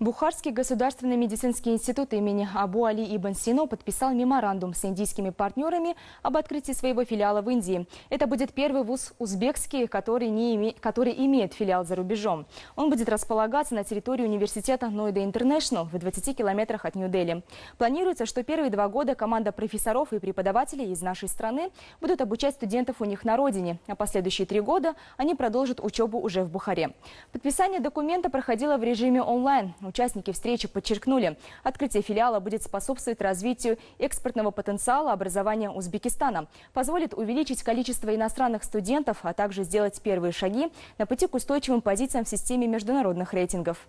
Бухарский государственный медицинский институт имени Абу Али Ибн Сино подписал меморандум с индийскими партнерами об открытии своего филиала в Индии. Это будет первый вуз узбекский, который, не име... который имеет филиал за рубежом. Он будет располагаться на территории университета Нойда Интернешнл в 20 километрах от Нью-Дели. Планируется, что первые два года команда профессоров и преподавателей из нашей страны будут обучать студентов у них на родине, а последующие три года они продолжат учебу уже в Бухаре. Подписание документа проходило в режиме онлайн. Участники встречи подчеркнули, открытие филиала будет способствовать развитию экспортного потенциала образования Узбекистана, позволит увеличить количество иностранных студентов, а также сделать первые шаги на пути к устойчивым позициям в системе международных рейтингов.